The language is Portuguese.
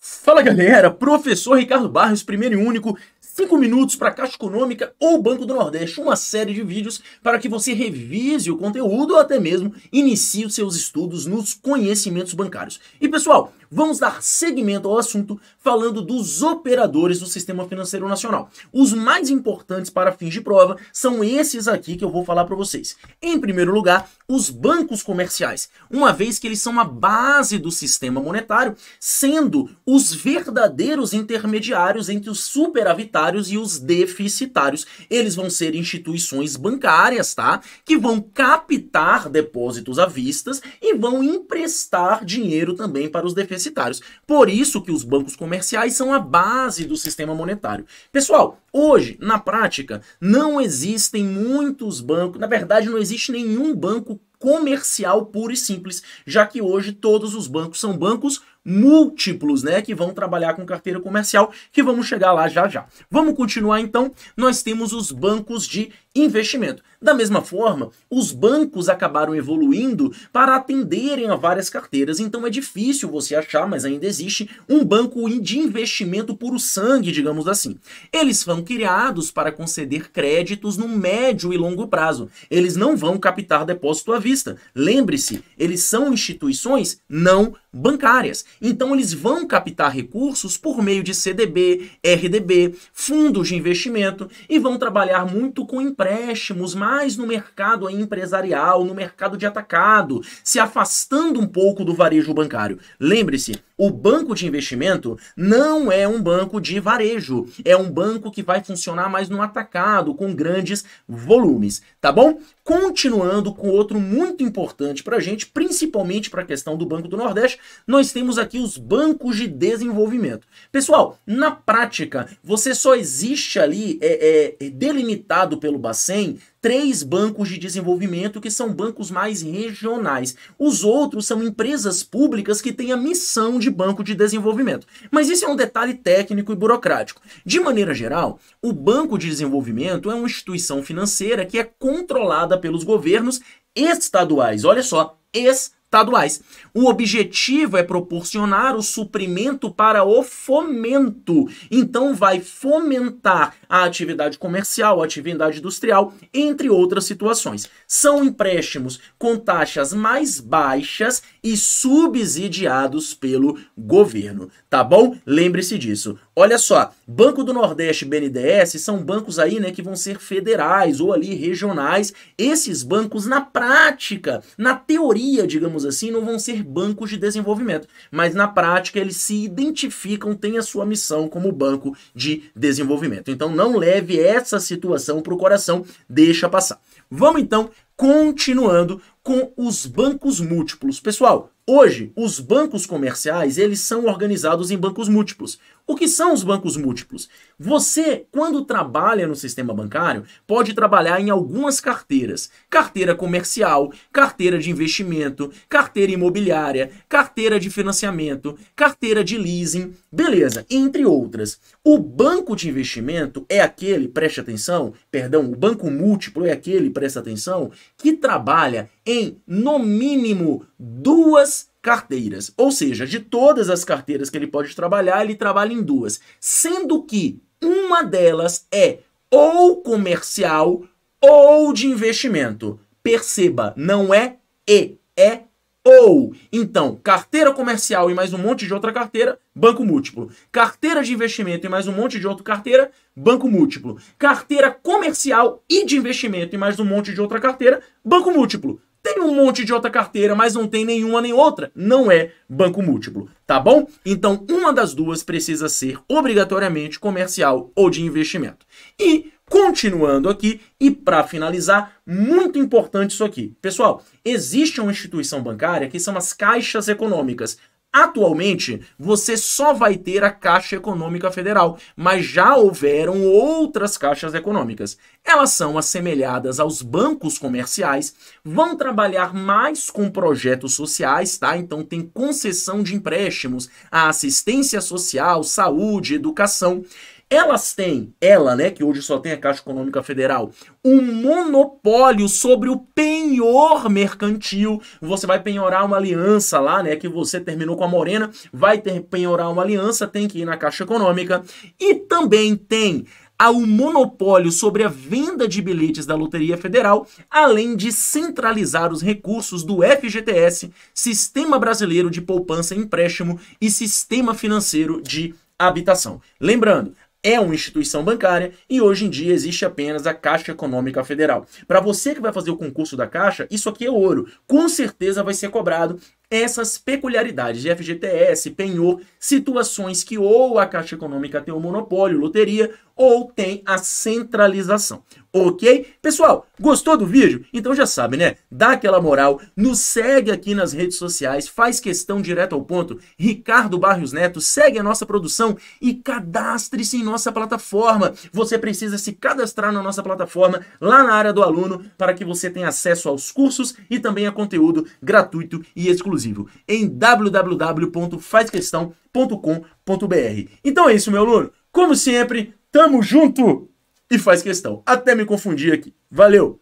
Fala galera, professor Ricardo Barros, primeiro e único, 5 minutos para Caixa Econômica ou Banco do Nordeste, uma série de vídeos para que você revise o conteúdo ou até mesmo inicie os seus estudos nos conhecimentos bancários. E pessoal, Vamos dar seguimento ao assunto falando dos operadores do Sistema Financeiro Nacional. Os mais importantes para fins de prova são esses aqui que eu vou falar para vocês. Em primeiro lugar, os bancos comerciais, uma vez que eles são a base do sistema monetário, sendo os verdadeiros intermediários entre os superavitários e os deficitários. Eles vão ser instituições bancárias, tá? Que vão captar depósitos à vista e vão emprestar dinheiro também para os deficitários universitários. Por isso que os bancos comerciais são a base do sistema monetário. Pessoal, hoje, na prática, não existem muitos bancos, na verdade, não existe nenhum banco comercial puro e simples, já que hoje todos os bancos são bancos múltiplos, né, que vão trabalhar com carteira comercial, que vamos chegar lá já já. Vamos continuar então, nós temos os bancos de investimento. Da mesma forma, os bancos acabaram evoluindo para atenderem a várias carteiras, então é difícil você achar, mas ainda existe, um banco de investimento puro sangue, digamos assim. Eles foram criados para conceder créditos no médio e longo prazo. Eles não vão captar depósito à vista. Lembre-se, eles são instituições não bancárias. Então eles vão captar recursos por meio de CDB, RDB, fundos de investimento e vão trabalhar muito com empréstimos, mais no mercado empresarial, no mercado de atacado, se afastando um pouco do varejo bancário. Lembre-se, o banco de investimento não é um banco de varejo, é um banco que vai funcionar mais no atacado, com grandes volumes, tá bom? Continuando com outro muito importante para a gente, principalmente para a questão do Banco do Nordeste, nós temos aqui os bancos de desenvolvimento. Pessoal, na prática, você só existe ali é, é, é delimitado pelo Bacen três bancos de desenvolvimento que são bancos mais regionais. Os outros são empresas públicas que têm a missão de banco de desenvolvimento. Mas isso é um detalhe técnico e burocrático. De maneira geral, o banco de desenvolvimento é uma instituição financeira que é controlada pelos governos estaduais. Olha só, estaduais estaduais. O objetivo é proporcionar o suprimento para o fomento. Então, vai fomentar a atividade comercial, a atividade industrial, entre outras situações. São empréstimos com taxas mais baixas e subsidiados pelo governo, tá bom? Lembre-se disso. Olha só, Banco do Nordeste e BNDES são bancos aí, né, que vão ser federais ou ali regionais. Esses bancos na prática, na teoria, digamos assim, não vão ser bancos de desenvolvimento, mas na prática eles se identificam, têm a sua missão como banco de desenvolvimento. Então não leve essa situação pro coração, deixa passar. Vamos então continuando com os bancos múltiplos. Pessoal, Hoje, os bancos comerciais, eles são organizados em bancos múltiplos. O que são os bancos múltiplos? Você, quando trabalha no sistema bancário, pode trabalhar em algumas carteiras. Carteira comercial, carteira de investimento, carteira imobiliária, carteira de financiamento, carteira de leasing, beleza, entre outras. O banco de investimento é aquele, preste atenção, perdão, o banco múltiplo é aquele, presta atenção, que trabalha em, no mínimo, duas carteiras. Ou seja, de todas as carteiras que ele pode trabalhar, ele trabalha em duas. Sendo que uma delas é ou comercial ou de investimento. Perceba, não é e, é ou. Então, carteira comercial e mais um monte de outra carteira, banco múltiplo. Carteira de investimento e mais um monte de outra carteira, banco múltiplo. Carteira comercial e de investimento e mais um monte de outra carteira, banco múltiplo. Tem um monte de outra carteira, mas não tem nenhuma nem outra. Não é banco múltiplo, tá bom? Então, uma das duas precisa ser obrigatoriamente comercial ou de investimento. E Continuando aqui e para finalizar, muito importante isso aqui. Pessoal, existe uma instituição bancária que são as caixas econômicas. Atualmente, você só vai ter a Caixa Econômica Federal, mas já houveram outras caixas econômicas. Elas são assemelhadas aos bancos comerciais, vão trabalhar mais com projetos sociais, tá? Então tem concessão de empréstimos, assistência social, saúde, educação. Elas têm, ela, né, que hoje só tem a Caixa Econômica Federal, um monopólio sobre o penhor mercantil. Você vai penhorar uma aliança lá, né, que você terminou com a Morena, vai ter, penhorar uma aliança, tem que ir na Caixa Econômica. E também tem ao monopólio sobre a venda de bilhetes da Loteria Federal, além de centralizar os recursos do FGTS, Sistema Brasileiro de Poupança e Empréstimo e Sistema Financeiro de Habitação. Lembrando, é uma instituição bancária e hoje em dia existe apenas a Caixa Econômica Federal. Para você que vai fazer o concurso da Caixa, isso aqui é ouro. Com certeza vai ser cobrado essas peculiaridades de FGTS, penhor, situações que ou a Caixa Econômica tem um monopólio, loteria, ou tem a centralização. Ok? Pessoal, gostou do vídeo? Então já sabe, né? Dá aquela moral, nos segue aqui nas redes sociais, faz questão direto ao ponto. Ricardo Barrios Neto, segue a nossa produção e cadastre-se em nossa plataforma. Você precisa se cadastrar na nossa plataforma, lá na área do aluno, para que você tenha acesso aos cursos e também a conteúdo gratuito e exclusivo em www.fazquestão.com.br. Então é isso, meu aluno. Como sempre, Tamo junto e faz questão. Até me confundir aqui. Valeu!